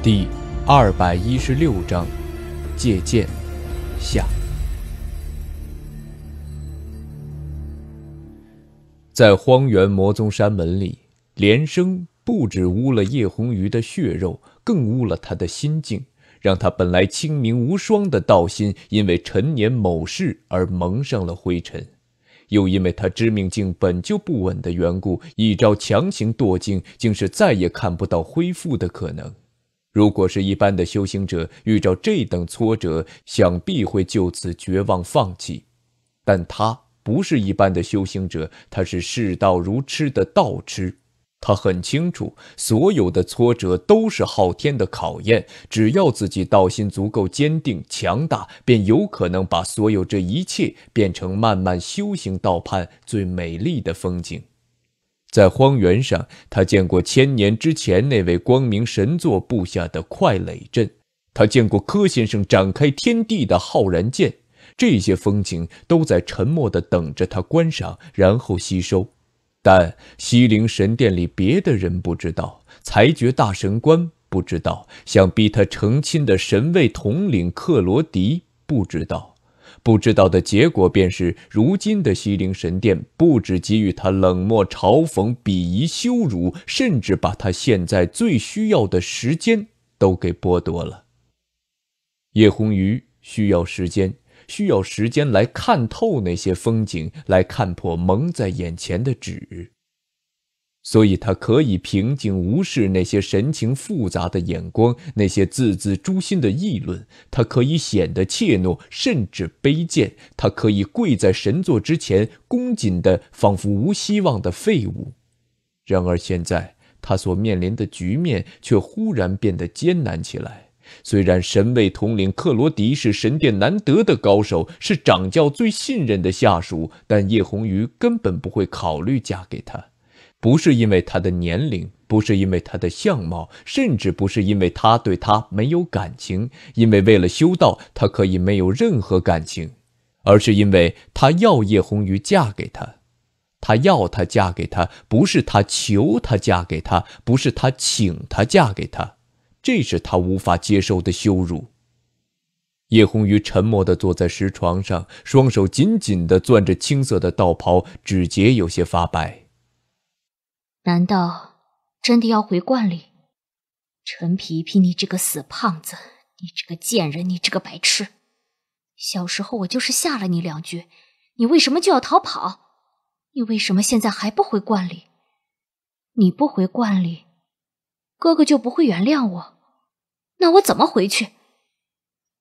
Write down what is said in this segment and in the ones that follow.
第，二百一十六章，借剑，下。在荒原魔宗山门里，连生不止污了叶红鱼的血肉，更污了他的心境，让他本来清明无双的道心，因为陈年某事而蒙上了灰尘。又因为他知命境本就不稳的缘故，一招强行堕境，竟是再也看不到恢复的可能。如果是一般的修行者遇到这等挫折，想必会就此绝望放弃。但他不是一般的修行者，他是世道如痴的道痴。他很清楚，所有的挫折都是昊天的考验，只要自己道心足够坚定、强大，便有可能把所有这一切变成漫漫修行道畔最美丽的风景。在荒原上，他见过千年之前那位光明神座布下的快垒阵；他见过柯先生展开天地的浩然剑。这些风景都在沉默地等着他观赏，然后吸收。但西陵神殿里别的人不知道，裁决大神官不知道，想逼他成亲的神位统领克罗迪不知道。不知道的结果，便是如今的西陵神殿不止给予他冷漠、嘲讽、鄙夷、羞辱，甚至把他现在最需要的时间都给剥夺了。叶红鱼需要时间，需要时间来看透那些风景，来看破蒙在眼前的纸。所以他可以平静无视那些神情复杂的眼光，那些字字诛心的议论。他可以显得怯懦，甚至卑贱。他可以跪在神座之前，恭谨的，仿佛无希望的废物。然而现在，他所面临的局面却忽然变得艰难起来。虽然神位统领克罗迪是神殿难得的高手，是掌教最信任的下属，但叶红鱼根本不会考虑嫁给他。不是因为他的年龄，不是因为他的相貌，甚至不是因为他对他没有感情，因为为了修道，他可以没有任何感情，而是因为他要叶红鱼嫁给他，他要她嫁给他，不是他求她嫁给他，不是他请她嫁给他，这是他无法接受的羞辱。叶红鱼沉默地坐在石床上，双手紧紧地攥着青色的道袍，指节有些发白。难道真的要回观里？陈皮皮，你这个死胖子，你这个贱人，你这个白痴！小时候我就是吓了你两句，你为什么就要逃跑？你为什么现在还不回观里？你不回观里，哥哥就不会原谅我。那我怎么回去？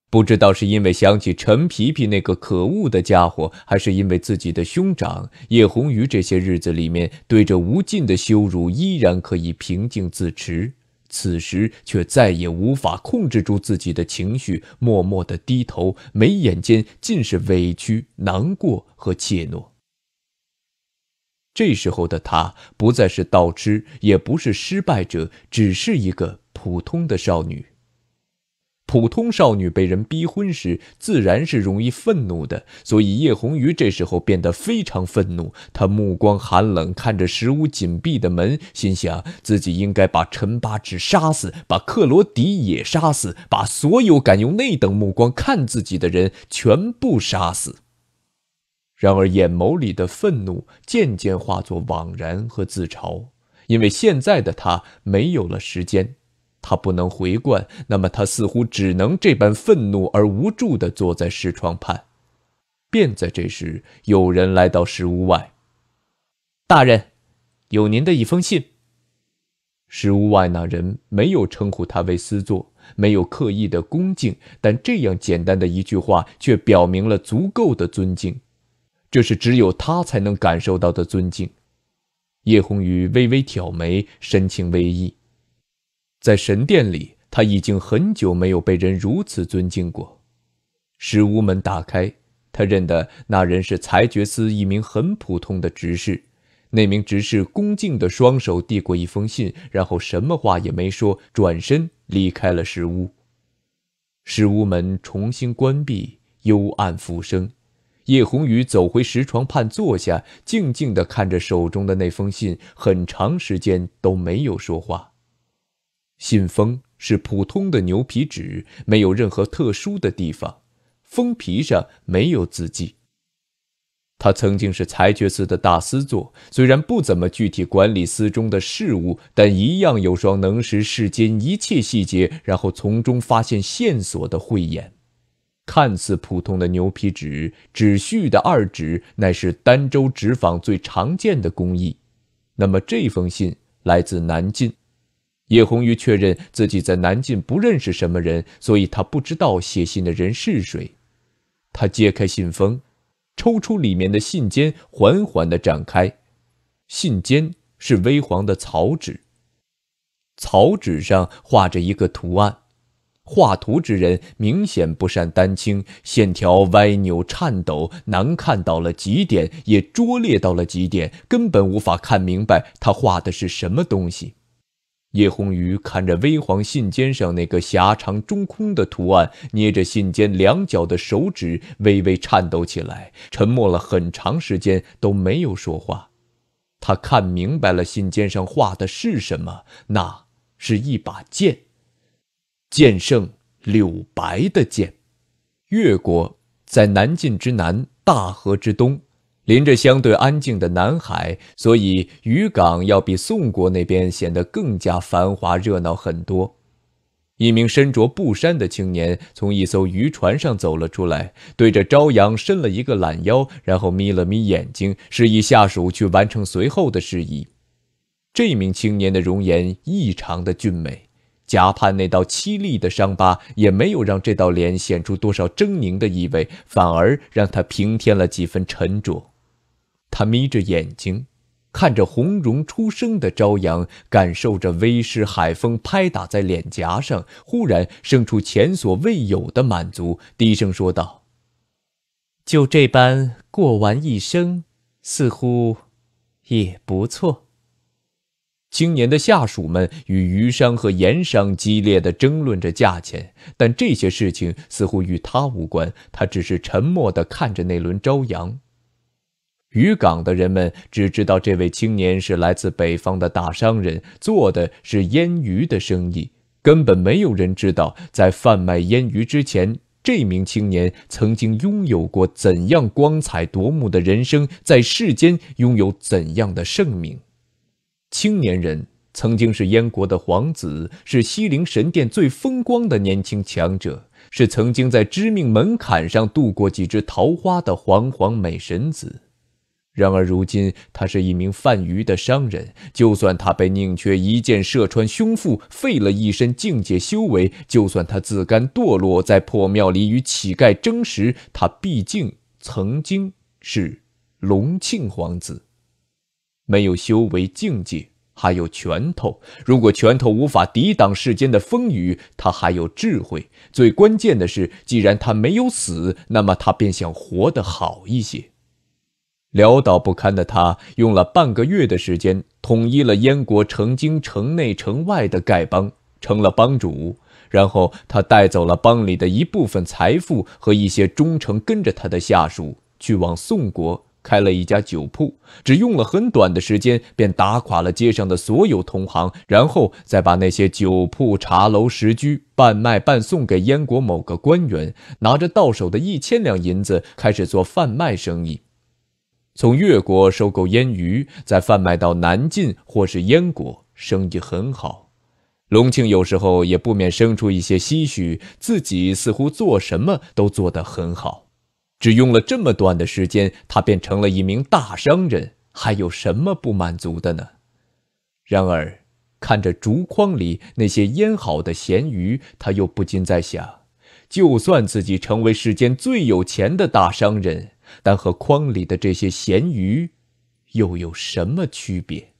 不知道是因为想起陈皮皮那个可恶的家伙，还是因为自己的兄长叶红鱼这些日子里面，对着无尽的羞辱依然可以平静自持，此时却再也无法控制住自己的情绪，默默地低头，眉眼间尽是委屈、难过和怯懦。这时候的她，不再是倒痴，也不是失败者，只是一个普通的少女。普通少女被人逼婚时，自然是容易愤怒的。所以叶红鱼这时候变得非常愤怒，她目光寒冷看着十屋紧闭的门，心想自己应该把陈八指杀死，把克罗迪也杀死，把所有敢用那等目光看自己的人全部杀死。然而，眼眸里的愤怒渐渐化作惘然和自嘲，因为现在的他没有了时间。他不能回观，那么他似乎只能这般愤怒而无助地坐在石床畔。便在这时，有人来到石屋外。大人，有您的一封信。石屋外那人没有称呼他为司座，没有刻意的恭敬，但这样简单的一句话却表明了足够的尊敬。这是只有他才能感受到的尊敬。叶红雨微微挑眉，神情微异。在神殿里，他已经很久没有被人如此尊敬过。石屋门打开，他认得那人是裁决司一名很普通的执事。那名执事恭敬的双手递过一封信，然后什么话也没说，转身离开了石屋。石屋门重新关闭，幽暗复生。叶红雨走回石床畔坐下，静静地看着手中的那封信，很长时间都没有说话。信封是普通的牛皮纸，没有任何特殊的地方，封皮上没有字迹。他曾经是裁决司的大司座，虽然不怎么具体管理司中的事务，但一样有双能识世间一切细节，然后从中发现线索的慧眼。看似普通的牛皮纸，纸絮的二纸乃是儋州纸坊最常见的工艺。那么这封信来自南晋。叶红鱼确认自己在南晋不认识什么人，所以他不知道写信的人是谁。他揭开信封，抽出里面的信笺，缓缓地展开。信笺是微黄的草纸，草纸上画着一个图案。画图之人明显不善丹青，线条歪扭、颤抖，难看到了极点，也拙劣到了极点，根本无法看明白他画的是什么东西。叶红鱼看着微黄信笺上那个狭长中空的图案，捏着信笺两角的手指微微颤抖起来。沉默了很长时间都没有说话。他看明白了信笺上画的是什么，那是一把剑，剑圣柳白的剑。越国在南晋之南，大河之东。临着相对安静的南海，所以渔港要比宋国那边显得更加繁华热闹很多。一名身着布衫的青年从一艘渔船上走了出来，对着朝阳伸了一个懒腰，然后眯了眯眼睛，示意下属去完成随后的事宜。这名青年的容颜异常的俊美，颊畔那道凄厉的伤疤也没有让这道脸显出多少狰狞的意味，反而让他平添了几分沉着。他眯着眼睛，看着红绒初升的朝阳，感受着微湿海风拍打在脸颊上，忽然生出前所未有的满足，低声说道：“就这般过完一生，似乎也不错。”青年的下属们与鱼商和盐商激烈的争论着价钱，但这些事情似乎与他无关。他只是沉默地看着那轮朝阳。渔港的人们只知道这位青年是来自北方的大商人，做的是腌鱼的生意。根本没有人知道，在贩卖腌鱼之前，这名青年曾经拥有过怎样光彩夺目的人生，在世间拥有怎样的盛名。青年人曾经是燕国的皇子，是西陵神殿最风光的年轻强者，是曾经在知命门槛上渡过几只桃花的煌煌美神子。然而，如今他是一名贩鱼的商人。就算他被宁缺一箭射穿胸腹，废了一身境界修为；就算他自甘堕落，在破庙里与乞丐争食，他毕竟曾经是隆庆皇子。没有修为境界，还有拳头。如果拳头无法抵挡世间的风雨，他还有智慧。最关键的是，既然他没有死，那么他便想活得好一些。潦倒不堪的他，用了半个月的时间，统一了燕国曾京城内城外的丐帮，成了帮主。然后他带走了帮里的一部分财富和一些忠诚跟着他的下属，去往宋国开了一家酒铺。只用了很短的时间，便打垮了街上的所有同行，然后再把那些酒铺、茶楼、食居半卖半送给燕国某个官员，拿着到手的一千两银子，开始做贩卖生意。从越国收购腌鱼，再贩卖到南晋或是燕国，生意很好。隆庆有时候也不免生出一些唏嘘：自己似乎做什么都做得很好，只用了这么短的时间，他便成了一名大商人，还有什么不满足的呢？然而，看着竹筐里那些腌好的咸鱼，他又不禁在想：就算自己成为世间最有钱的大商人，但和筐里的这些咸鱼，又有什么区别？